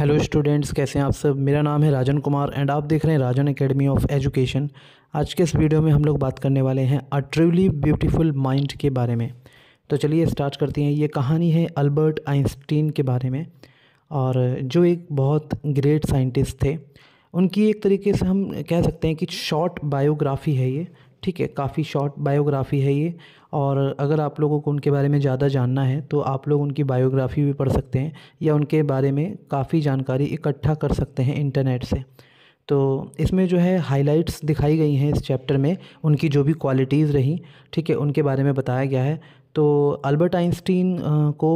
hello students कैसे हैं आप सब मेरा नाम है राजन कुमार एंड आप देख रहे हैं राजन एकेडमी ऑफ एजुकेशन आज के इस वीडियो में हम लोग बात करने वाले हैं अ ट्रूली ब्यूटीफुल माइंड के बारे में तो चलिए स्टार्ट करते हैं ये कहानी है अल्बर्ट आइंस्टीन के बारे में और जो एक बहुत ग्रेट साइंटिस्ट थे उनकी एक तरीके से हम कह सकते हैं कि शॉर्ट बायोग्राफी है ये ठीक है काफ़ी शॉर्ट बायोग्राफ़ी है ये और अगर आप लोगों को उनके बारे में ज़्यादा जानना है तो आप लोग उनकी बायोग्राफ़ी भी पढ़ सकते हैं या उनके बारे में काफ़ी जानकारी इकट्ठा कर सकते हैं इंटरनेट से तो इसमें जो है हाइलाइट्स दिखाई गई हैं इस चैप्टर में उनकी जो भी क्वालिटीज़ रही ठीक है उनके बारे में बताया गया है तो अल्बर्ट आइंस्टीन को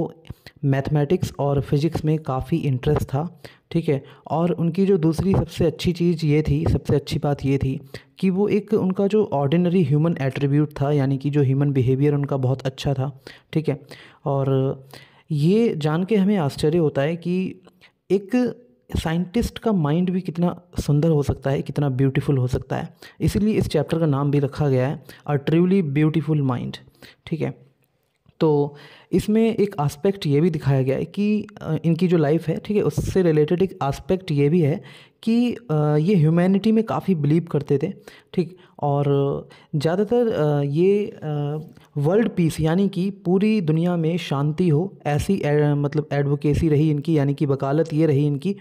मैथमेटिक्स और फिज़िक्स में काफ़ी इंटरेस्ट था ठीक है और उनकी जो दूसरी सबसे अच्छी चीज़ ये थी सबसे अच्छी बात ये थी कि वो एक उनका जो ऑर्डिनरी ह्यूमन एट्रीब्यूट था यानी कि जो ह्यूमन बिहेवियर उनका बहुत अच्छा था ठीक है और ये जान के हमें आश्चर्य होता है कि एक साइंटिस्ट का माइंड भी कितना सुंदर हो सकता है कितना ब्यूटीफुल हो सकता है इसीलिए इस चैप्टर का नाम भी रखा गया है अ ट्रूली ब्यूटीफुल माइंड ठीक है तो इसमें एक आस्पेक्ट ये भी दिखाया गया है कि इनकी जो लाइफ है ठीक है उससे रिलेटेड एक आस्पेक्ट ये भी है कि ये ह्यूमैनिटी में काफ़ी बिलीव करते थे ठीक और ज़्यादातर ये वर्ल्ड पीस यानी कि पूरी दुनिया में शांति हो ऐसी मतलब एडवोकेसी रही इनकी यानी कि वकालत ये रही इनकी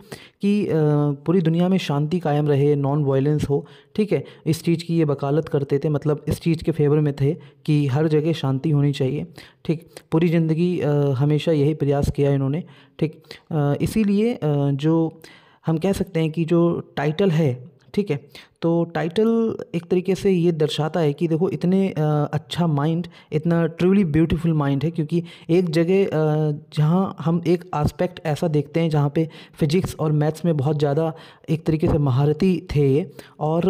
कि पूरी दुनिया में शांति कायम रहे नॉन वायलेंस हो ठीक है इस चीज़ की ये वकालत करते थे मतलब इस चीज़ के फेवर में थे कि हर जगह शांति होनी चाहिए ठीक पूरी ज़िंदगी हमेशा यही प्रयास किया इन्होंने ठीक इसीलिए जो हम कह सकते हैं कि जो टाइटल है ठीक है तो टाइटल एक तरीके से ये दर्शाता है कि देखो इतने अच्छा माइंड इतना ट्रूली ब्यूटीफुल माइंड है क्योंकि एक जगह जहाँ हम एक आस्पेक्ट ऐसा देखते हैं जहाँ पे फिजिक्स और मैथ्स में बहुत ज़्यादा एक तरीके से महारती थे ये और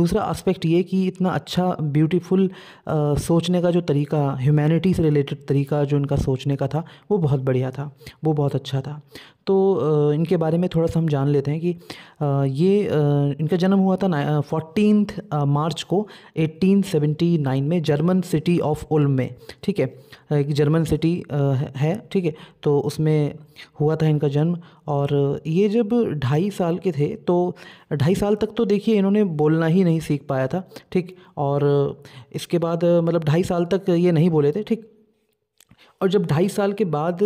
दूसरा आस्पेक्ट ये कि इतना अच्छा ब्यूटीफुल सोचने का जो तरीका ह्यूमैनिटी से रिलेटेड तरीका जो इनका सोचने का था वो बहुत बढ़िया था वो बहुत अच्छा था तो इनके बारे में थोड़ा सा हम जान लेते हैं कि ये इनका जन्म हुआ था फोर्टीन uh, मार्च uh, को 1879 में जर्मन सिटी ऑफ उल्म में ठीक है uh, एक जर्मन सिटी है ठीक है तो उसमें हुआ था इनका जन्म और ये जब ढाई साल के थे तो ढाई साल तक तो देखिए इन्होंने बोलना ही नहीं सीख पाया था ठीक और इसके बाद मतलब ढाई साल तक ये नहीं बोले थे ठीक और जब ढाई साल के बाद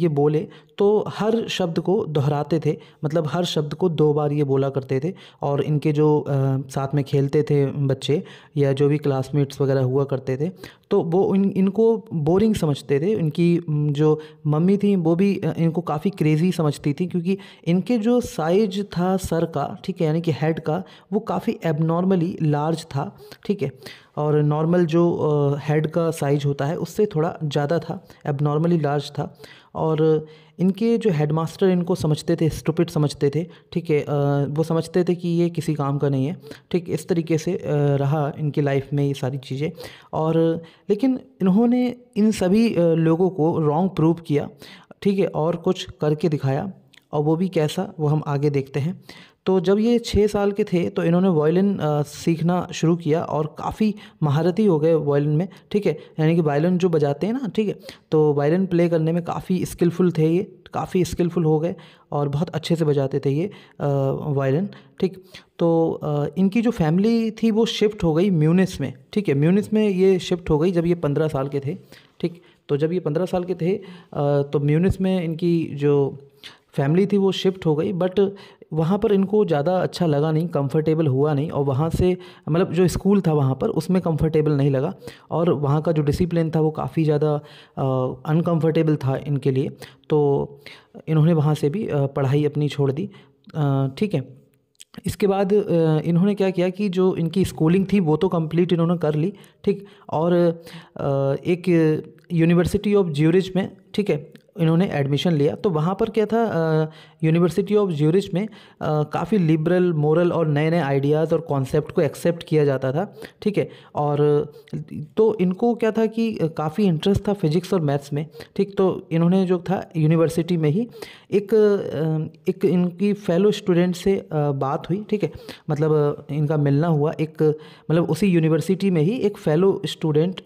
ये बोले तो हर शब्द को दोहराते थे मतलब हर शब्द को दो बार ये बोला करते थे और इनके जो साथ में खेलते थे बच्चे या जो भी क्लासमेट्स वगैरह हुआ करते थे तो वो इन इनको बोरिंग समझते थे इनकी जो मम्मी थी वो भी इनको काफ़ी क्रेज़ी समझती थी क्योंकि इनके जो साइज था सर का ठीक है यानी कि हेड का वो काफ़ी एबनॉर्मली लार्ज था ठीक है और नॉर्मल जो हेड का साइज होता है उससे थोड़ा ज़्यादा था एबनॉर्मली लार्ज था और इनके जो हेडमास्टर इनको समझते थे स्टुपिट समझते थे ठीक है वो समझते थे कि ये किसी काम का नहीं है ठीक इस तरीके से रहा इनकी लाइफ में ये सारी चीज़ें और लेकिन इन्होंने इन सभी लोगों को रॉन्ग प्रूव किया ठीक है और कुछ करके दिखाया और वो भी कैसा वो हम आगे देखते हैं तो जब ये छः साल के थे तो इन्होंने वायलिन सीखना शुरू किया और काफ़ी महारती हो गए वायलिन में ठीक है यानी कि वायलिन जो बजाते हैं ना ठीक है तो वायलिन प्ले करने में काफ़ी स्किलफुल थे ये काफ़ी स्किलफुल हो गए और बहुत अच्छे से बजाते थे ये वायलिन ठीक तो आ, इनकी जो फैमिली थी वो शिफ्ट हो गई म्यूनिस में ठीक है म्यूनिस में ये शिफ्ट हो गई जब ये पंद्रह साल के थे ठीक तो जब ये पंद्रह साल के थे आ, तो म्यूनिस में इनकी जो फैमिली थी वो शिफ्ट हो गई बट वहाँ पर इनको ज़्यादा अच्छा लगा नहीं कंफर्टेबल हुआ नहीं और वहाँ से मतलब जो स्कूल था वहाँ पर उसमें कंफर्टेबल नहीं लगा और वहाँ का जो डिसिप्लिन था वो काफ़ी ज़्यादा अनकंफर्टेबल था इनके लिए तो इन्होंने वहाँ से भी पढ़ाई अपनी छोड़ दी ठीक है इसके बाद इन्होंने क्या किया कि जो इनकी स्कूलिंग थी वो तो कंप्लीट इन्होंने कर ली ठीक और एक यूनिवर्सिटी ऑफ ज्यूरिज में ठीक है इन्होंने एडमिशन लिया तो वहाँ पर क्या था यूनिवर्सिटी ऑफ ज्यूरिच में काफ़ी लिबरल मोरल और नए नए आइडियाज़ और कॉन्सेप्ट को एक्सेप्ट किया जाता था ठीक है और तो इनको क्या था कि काफ़ी इंटरेस्ट था फिजिक्स और मैथ्स में ठीक तो इन्होंने जो था यूनिवर्सिटी में ही एक एक इनकी फेलो स्टूडेंट से बात हुई ठीक है मतलब इनका मिलना हुआ एक मतलब उसी यूनिवर्सिटी में ही एक फेलो स्टूडेंट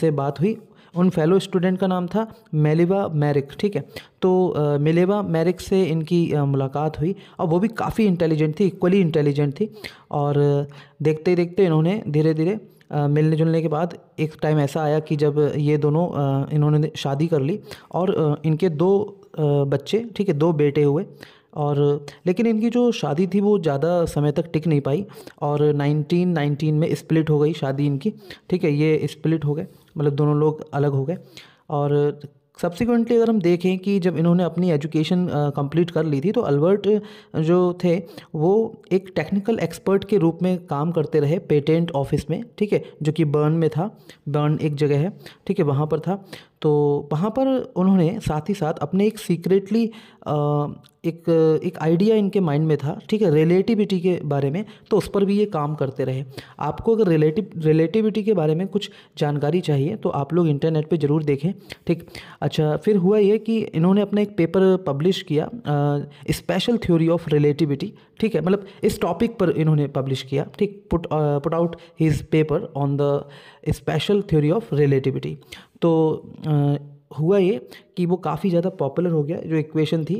से बात हुई उन फेलो स्टूडेंट का नाम था मेलेवा मैरिक ठीक है तो मेलेवा मैरिक से इनकी मुलाकात हुई और वो भी काफ़ी इंटेलिजेंट थी इक्वली इंटेलिजेंट थी और देखते देखते इन्होंने धीरे धीरे मिलने जुलने के बाद एक टाइम ऐसा आया कि जब ये दोनों इन्होंने शादी कर ली और इनके दो बच्चे ठीक है दो बेटे हुए और लेकिन इनकी जो शादी थी वो ज़्यादा समय तक टिक नहीं पाई और 1919 में स्प्लिट हो गई शादी इनकी ठीक है ये स्प्लिट हो गए मतलब दोनों लोग अलग हो गए और सब्सिक्वेंटली अगर हम देखें कि जब इन्होंने अपनी एजुकेशन कंप्लीट कर ली थी तो अल्बर्ट जो थे वो एक टेक्निकल एक्सपर्ट के रूप में काम करते रहे पेटेंट ऑफिस में ठीक है जो कि बर्न में था बर्न एक जगह है ठीक है वहाँ पर था तो वहाँ पर उन्होंने साथ ही साथ अपने एक सीक्रेटली एक एक आइडिया इनके माइंड में था ठीक है रिलेटिविटी के बारे में तो उस पर भी ये काम करते रहे आपको अगर रिलेटिव रिलेटिविटी के बारे में कुछ जानकारी चाहिए तो आप लोग इंटरनेट पे ज़रूर देखें ठीक अच्छा फिर हुआ ये कि इन्होंने अपना एक पेपर पब्लिश किया स्पेशल थ्योरी ऑफ रिलेटिविटी ठीक है मतलब इस टॉपिक पर इन्होंने पब्लिश किया ठीक put put out his paper on the special theory of relativity तो हुआ ये कि वो काफ़ी ज़्यादा पॉपुलर हो गया जो इक्वेशन थी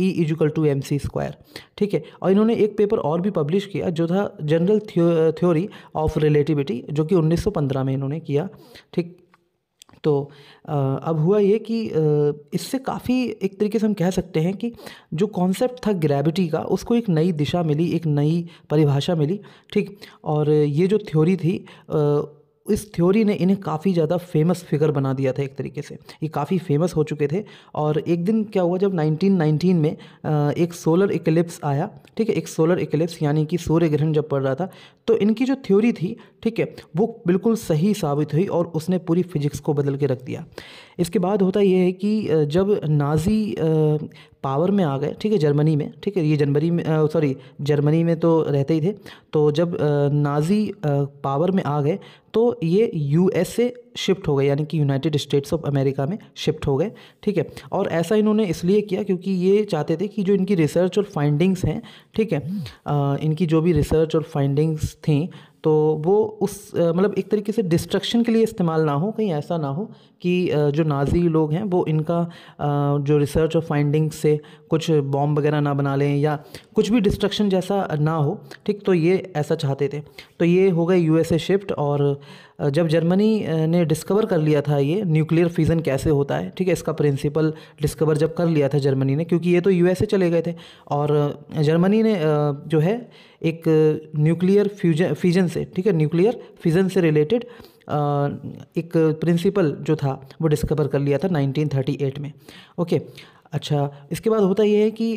E equal to M C square ठीक है और इन्होंने एक पेपर और भी पब्लिश किया जो था जनरल थ्योरी ऑफ रिलेटिविटी जो कि 1915 में इन्होंने किया ठीक तो अब हुआ ये कि इससे काफ़ी एक तरीके से हम कह सकते हैं कि जो कॉन्सेप्ट था ग्रेविटी का उसको एक नई दिशा मिली एक नई परिभाषा मिली ठीक और ये जो थ्योरी थी इस थ्योरी ने इन्हें काफ़ी ज़्यादा फेमस फिगर बना दिया था एक तरीके से ये काफ़ी फेमस हो चुके थे और एक दिन क्या हुआ जब 1919 में एक सोलर इक्लिप्स आया ठीक है एक सोलर इक्लिप्स यानी कि सूर्य ग्रहण जब पड़ रहा था तो इनकी जो थ्योरी थी ठीक है वो बिल्कुल सही साबित हुई और उसने पूरी फिजिक्स को बदल के रख दिया इसके बाद होता यह है कि जब नाजी पावर में आ गए ठीक है जर्मनी में ठीक है ये जनवरी में सॉरी जर्मनी में तो रहते ही थे तो जब नाजी पावर में आ गए तो ये यूएस से शिफ्ट हो गए यानी कि यूनाइटेड स्टेट्स ऑफ अमेरिका में शिफ्ट हो गए ठीक है और ऐसा इन्होंने इसलिए किया क्योंकि ये चाहते थे कि जो इनकी रिसर्च और फाइंडिंग्स हैं ठीक है आ, इनकी जो भी रिसर्च और फाइंडिंग्स थी तो वो उस मतलब एक तरीके से डिस्ट्रक्शन के लिए इस्तेमाल ना हो कहीं ऐसा ना हो कि जो नाजी लोग हैं वो इनका जो रिसर्च और फाइंडिंग्स से कुछ बॉम्ब वगैरह ना बना लें या कुछ भी डिस्ट्रक्शन जैसा ना हो ठीक तो ये ऐसा चाहते थे तो ये हो गए यूएसए शिफ्ट और जब जर्मनी ने डिस्कवर कर लिया था ये न्यूक्लियर फ्यूज़न कैसे होता है ठीक है इसका प्रिंसिपल डिस्कवर जब कर लिया था जर्मनी ने क्योंकि ये तो यू चले गए थे और जर्मनी ने जो है एक न्यूक्लियर फ्यूजन फ्यूजन से ठीक है न्यूक्लियर फ्यूज़न से रिलेटेड एक प्रिंसिपल जो था वो डिस्कवर कर लिया था 1938 में ओके अच्छा इसके बाद होता ये है कि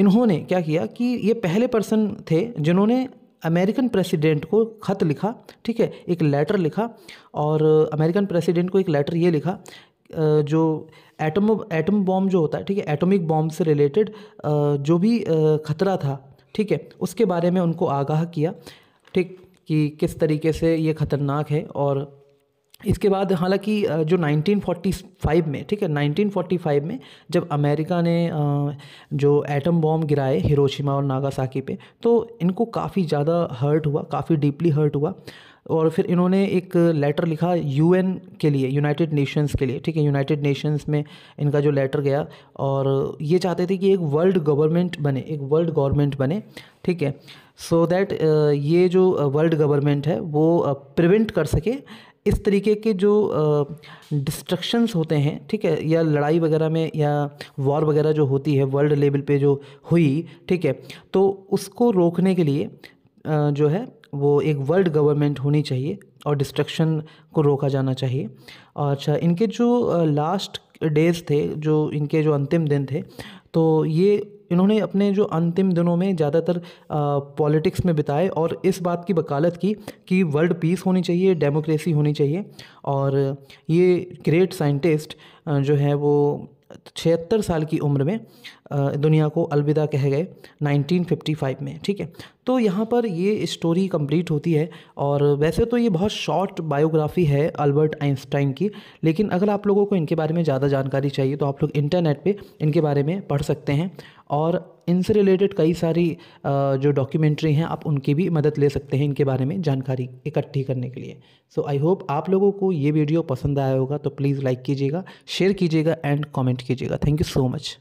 इन्होंने क्या किया कि ये पहले पर्सन थे जिन्होंने अमेरिकन प्रेसिडेंट को ख़त लिखा ठीक है एक लेटर लिखा और अमेरिकन प्रेसिडेंट को एक लेटर ये लिखा जो एटम एटम बॉम्ब जो होता है ठीक है एटॉमिक बॉम्ब से रिलेटेड जो भी ख़तरा था ठीक है उसके बारे में उनको आगाह किया ठीक कि किस तरीके से ये ख़तरनाक है और इसके बाद हालांकि जो 1945 में ठीक है 1945 में जब अमेरिका ने जो एटम बॉम्ब गिराए हिरोशिमा और नागासाकी पे तो इनको काफ़ी ज़्यादा हर्ट हुआ काफ़ी डीपली हर्ट हुआ और फिर इन्होंने एक लेटर लिखा यूएन के लिए यूनाइटेड नेशंस के लिए ठीक है यूनाइटेड नेशंस में इनका जो लेटर गया और ये चाहते थे कि एक वर्ल्ड गवर्नमेंट बने एक वर्ल्ड गवर्नमेंट बने ठीक है सो so दैट ये जो वर्ल्ड गवर्नमेंट है वो प्रिवेंट कर सके इस तरीके के जो डिस्ट्रक्शंस होते हैं ठीक है या लड़ाई वगैरह में या वॉर वगैरह जो होती है वर्ल्ड लेवल पे जो हुई ठीक है तो उसको रोकने के लिए जो है वो एक वर्ल्ड गवर्नमेंट होनी चाहिए और डिस्ट्रक्शन को रोका जाना चाहिए अच्छा इनके जो लास्ट डेज थे जो इनके जो अंतिम दिन थे तो ये इन्होंने अपने जो अंतिम दिनों में ज़्यादातर पॉलिटिक्स में बिताए और इस बात की वकालत की कि वर्ल्ड पीस होनी चाहिए डेमोक्रेसी होनी चाहिए और ये ग्रेट साइंटिस्ट जो है वो छिहत्तर साल की उम्र में दुनिया को अलविदा कह गए 1955 में ठीक है तो यहाँ पर ये स्टोरी कंप्लीट होती है और वैसे तो ये बहुत शॉर्ट बायोग्राफी है अल्बर्ट आइंस्टाइन की लेकिन अगर आप लोगों को इनके बारे में ज़्यादा जानकारी चाहिए तो आप लोग इंटरनेट पे इनके बारे में पढ़ सकते हैं और इनसे रिलेटेड कई सारी जो डॉक्यूमेंट्री हैं आप उनकी भी मदद ले सकते हैं इनके बारे में जानकारी इकट्ठी करने के लिए सो आई होप आप लोगों को ये वीडियो पसंद आया होगा तो प्लीज़ लाइक कीजिएगा शेयर कीजिएगा एंड कॉमेंट कीजिएगा थैंक यू सो मच